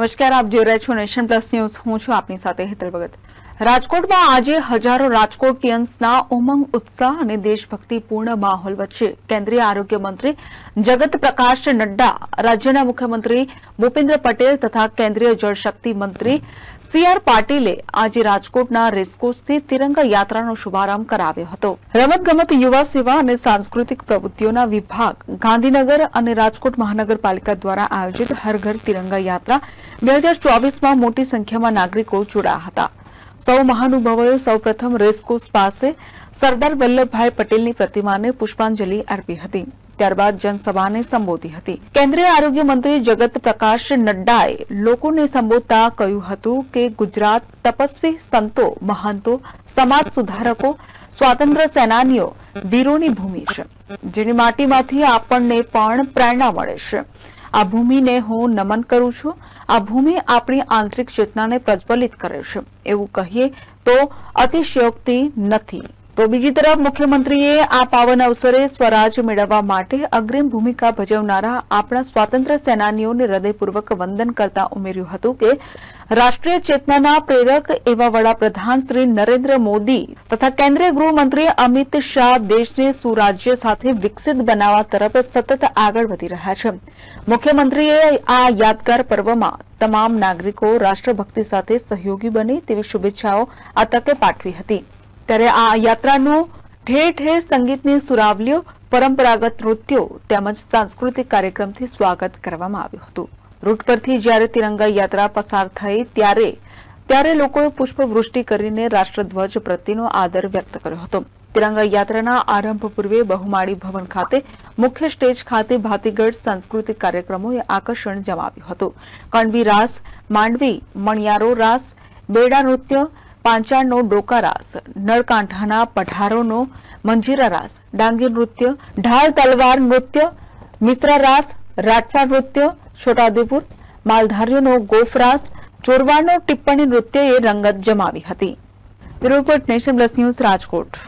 નમસ્કાર આપ જોઈ રહ્યા છો નેશન પ્લસ ન્યૂઝ હું છું આપની સાથે હેતલ ભગત રાજકોટમાં આજે હજારો રાજકોટિયન્સના ઉમંગ ઉત્સાહ અને દેશભક્તિપૂર્ણ માહોલ વચ્ચે કેન્દ્રીય આરોગ્ય મંત્રી જગત પ્રકાશ નડ્ડા રાજ્યના મુખ્યમંત્રી ભૂપેન્દ્ર પટેલ તથા કેન્દ્રીય જળશક્તિ મંત્રી સી આર પાટીલે આજે રાજકોટના રેસકોર્સથી તિરંગા યાત્રાનો શુભારંભ કરાવ્યો હતો રમતગમત યુવા સેવા અને સાંસ્કૃતિક પ્રવૃત્તિઓના વિભાગ ગાંધીનગર અને રાજકોટ મહાનગરપાલિકા દ્વારા આયોજિત હરઘર તિરંગા યાત્રા બે હજાર ચોવીસમાં મોટી સંખ્યામાં નાગરિકો જોડાયા હતા સૌ મહાનુભાવોએ સૌપ્રથમ રેસકોર્સ પાસે સરદાર વલ્લભભાઈ પટેલની પ્રતિમાને પુષ્પાંજલિ અર્પી હતી ત્યારબાદ જનસભાને સંબોધી હતી કેન્દ્રીય આરોગ્ય મંત્રી જગત પ્રકાશ નડ્ડાએ લોકોને સંબોધતા કહ્યું હતું કે ગુજરાત તપસ્વી સંતો મહંતો સમાજ સુધારકો સ્વાતંત્ર્ય સેનાનીઓ વીરોની ભૂમિ છે જેની માટીમાંથી આપણને પણ પ્રેરણા મળે છે આ ભૂમિને હું નમન કરું છું આ ભૂમિ આપણી આંતરિક ચેતનાને પ્રજ્વલિત કરે છે એવું કહીએ તો અતિશયોક્તિ નથી તો બીજી તરફ મુખ્યમંત્રીએ આ પાવન અવસરે સ્વરાજ મેળવવા માટે અગ્રીમ ભૂમિકા ભજવનારા આપણા સ્વાતંત્ર્ય સેનાનીઓને હૃદયપૂર્વક વંદન કરતા ઉમેર્યું હતું કે રાષ્ટ્રીય ચેતનાના પ્રેરક એવા વડાપ્રધાન શ્રી નરેન્દ્ર મોદી તથા કેન્દ્રીય ગૃહમંત્રી અમિત શાહ દેશને સુરાજ્ય સાથે વિકસિત બનાવવા તરફ સતત આગળ વધી રહ્યા છે મુખ્યમંત્રીએ આ યાદગાર પર્વમાં તમામ નાગરિકો રાષ્ટ્રભક્તિ સાથે સહયોગી બને તેવી શુભેચ્છાઓ આ તકે પાઠવી હતી ત્યારે આ યાત્રાનો ઠેર ઠેર સંગીતની સુરાવલીઓ પરંપરાગત નૃત્યો તેમજ સાંસ્કૃતિક કાર્યક્રમથી સ્વાગત કરવામાં આવ્યું હતું રૂટ પરથી જ્યારે તિરંગા યાત્રા પસાર થઈ ત્યારે ત્યારે લોકોએ પુષ્પવૃષ્ટિ કરીને રાષ્ટ્રધ્વજ પ્રત્યેનો આદર વ્યક્ત કર્યો હતો તિરંગા યાત્રાના આરંભ પૂર્વે બહુમાળી ભવન ખાતે મુખ્ય સ્ટેજ ખાતે ભાતીગઢ સાંસ્કૃતિક કાર્યક્રમોએ આકર્ષણ જમાવ્યું હતું કણબી રાસ માંડવી મણિયારો રાસ બેડા નૃત્ય પાંચાળનો ડોકા રાસ નળકાંઠાના પઠારોનો મંજીરા રાસ ડાંગી નૃત્ય ઢાલ તલવાર નૃત્ય મિશ્રા રાસ રાઠવા નૃત્ય છોટાઉદેપુર માલધારીઓનો ગોફરાસ ચોરવાનો ટિપ્પણી નૃત્ય એ રંગત જમાવી હતી report nation plus news Rajkot